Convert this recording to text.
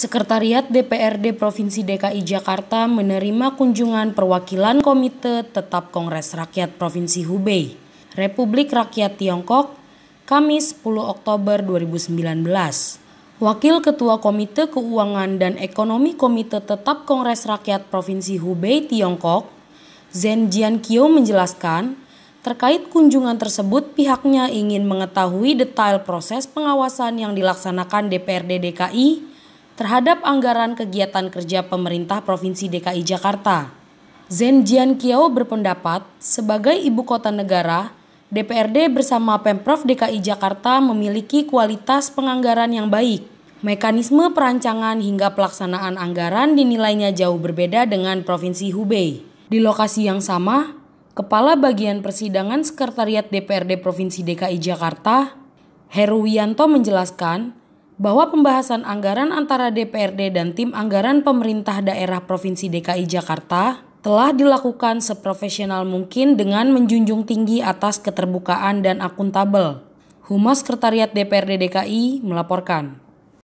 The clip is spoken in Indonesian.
Sekretariat DPRD Provinsi DKI Jakarta menerima kunjungan perwakilan Komite Tetap Kongres Rakyat Provinsi Hubei, Republik Rakyat Tiongkok, Kamis 10 Oktober 2019. Wakil Ketua Komite Keuangan dan Ekonomi Komite Tetap Kongres Rakyat Provinsi Hubei, Tiongkok, Zhen Jianqiu menjelaskan, Terkait kunjungan tersebut, pihaknya ingin mengetahui detail proses pengawasan yang dilaksanakan DPRD DKI terhadap anggaran kegiatan kerja pemerintah Provinsi DKI Jakarta. Zen Jian Kiao berpendapat, sebagai ibu kota negara, DPRD bersama Pemprov DKI Jakarta memiliki kualitas penganggaran yang baik. Mekanisme perancangan hingga pelaksanaan anggaran dinilainya jauh berbeda dengan Provinsi Hubei. Di lokasi yang sama, Kepala Bagian Persidangan Sekretariat DPRD Provinsi DKI Jakarta, heru yanto menjelaskan, bahwa pembahasan anggaran antara DPRD dan tim anggaran pemerintah daerah Provinsi DKI Jakarta telah dilakukan seprofesional mungkin dengan menjunjung tinggi atas keterbukaan dan akuntabel. Humas Sekretariat DPRD DKI melaporkan.